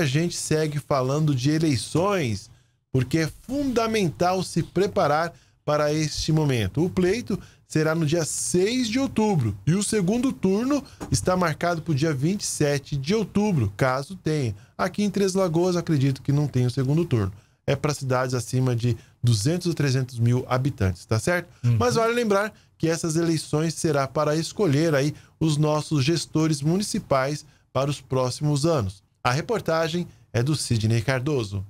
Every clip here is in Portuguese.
muita gente segue falando de eleições, porque é fundamental se preparar para este momento. O pleito será no dia 6 de outubro e o segundo turno está marcado para o dia 27 de outubro, caso tenha. Aqui em Três Lagoas, acredito que não tem o segundo turno. É para cidades acima de 200 ou 300 mil habitantes, tá certo? Uhum. Mas vale lembrar que essas eleições será para escolher aí os nossos gestores municipais para os próximos anos. A reportagem é do Sidney Cardoso.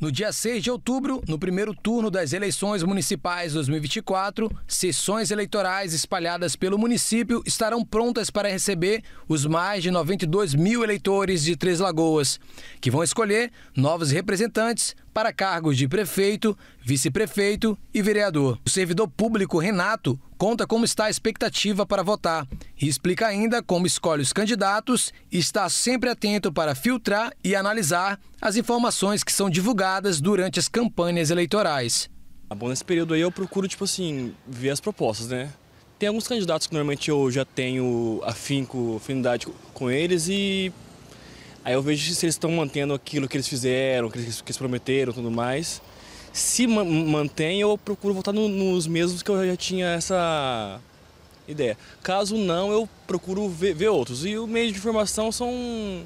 No dia 6 de outubro, no primeiro turno das eleições municipais 2024, sessões eleitorais espalhadas pelo município estarão prontas para receber os mais de 92 mil eleitores de Três Lagoas, que vão escolher novos representantes para cargos de prefeito, vice-prefeito e vereador. O servidor público Renato conta como está a expectativa para votar e explica ainda como escolhe os candidatos e está sempre atento para filtrar e analisar as informações que são divulgadas durante as campanhas eleitorais. Ah, bom, nesse período aí eu procuro, tipo assim, ver as propostas, né? Tem alguns candidatos que normalmente eu já tenho afinco, afinidade com eles e Aí eu vejo se eles estão mantendo aquilo que eles fizeram, que eles, que eles prometeram tudo mais. Se ma mantém, eu procuro voltar no, nos mesmos que eu já tinha essa ideia. Caso não, eu procuro ver, ver outros. E os meios de informação são,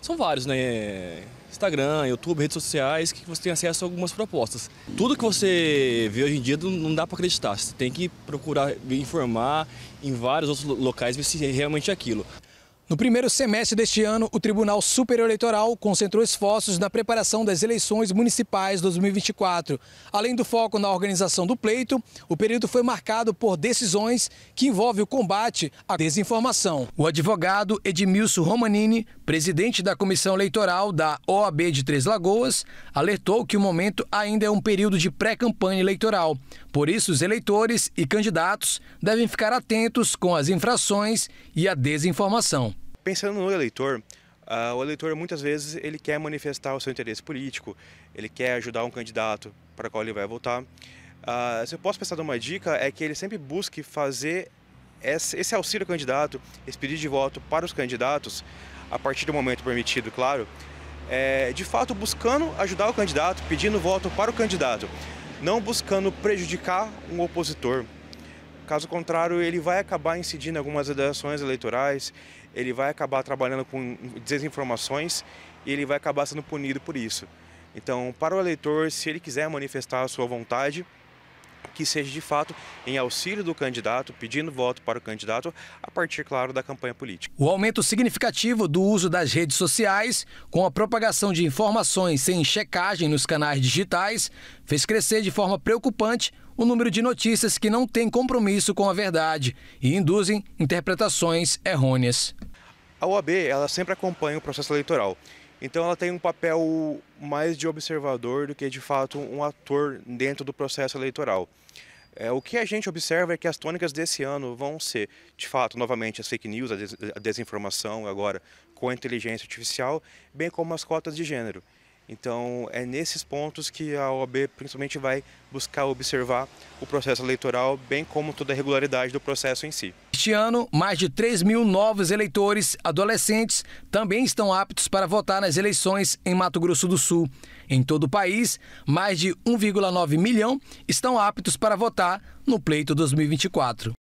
são vários, né? Instagram, YouTube, redes sociais, que você tem acesso a algumas propostas. Tudo que você vê hoje em dia não dá para acreditar. Você tem que procurar informar em vários outros locais ver se é realmente é aquilo. No primeiro semestre deste ano, o Tribunal Superior Eleitoral concentrou esforços na preparação das eleições municipais 2024. Além do foco na organização do pleito, o período foi marcado por decisões que envolvem o combate à desinformação. O advogado Edmilson Romanini, presidente da Comissão Eleitoral da OAB de Três Lagoas, alertou que o momento ainda é um período de pré-campanha eleitoral. Por isso, os eleitores e candidatos devem ficar atentos com as infrações e a desinformação pensando no eleitor, uh, o eleitor muitas vezes ele quer manifestar o seu interesse político, ele quer ajudar um candidato para qual ele vai votar. Uh, se eu posso pensar numa dica, é que ele sempre busque fazer esse auxílio candidato, esse pedido de voto para os candidatos, a partir do momento permitido, claro, é, de fato buscando ajudar o candidato, pedindo voto para o candidato, não buscando prejudicar um opositor, Caso contrário, ele vai acabar incidindo em algumas redações eleitorais, ele vai acabar trabalhando com desinformações e ele vai acabar sendo punido por isso. Então, para o eleitor, se ele quiser manifestar a sua vontade, que seja de fato em auxílio do candidato, pedindo voto para o candidato, a partir, claro, da campanha política. O aumento significativo do uso das redes sociais, com a propagação de informações sem checagem nos canais digitais, fez crescer de forma preocupante o número de notícias que não têm compromisso com a verdade e induzem interpretações errôneas. A OAB ela sempre acompanha o processo eleitoral então ela tem um papel mais de observador do que de fato um ator dentro do processo eleitoral. É, o que a gente observa é que as tônicas desse ano vão ser, de fato, novamente as fake news, a, des a desinformação agora com a inteligência artificial, bem como as cotas de gênero. Então, é nesses pontos que a OAB principalmente vai buscar observar o processo eleitoral, bem como toda a regularidade do processo em si. Este ano, mais de 3 mil novos eleitores adolescentes também estão aptos para votar nas eleições em Mato Grosso do Sul. Em todo o país, mais de 1,9 milhão estão aptos para votar no pleito 2024.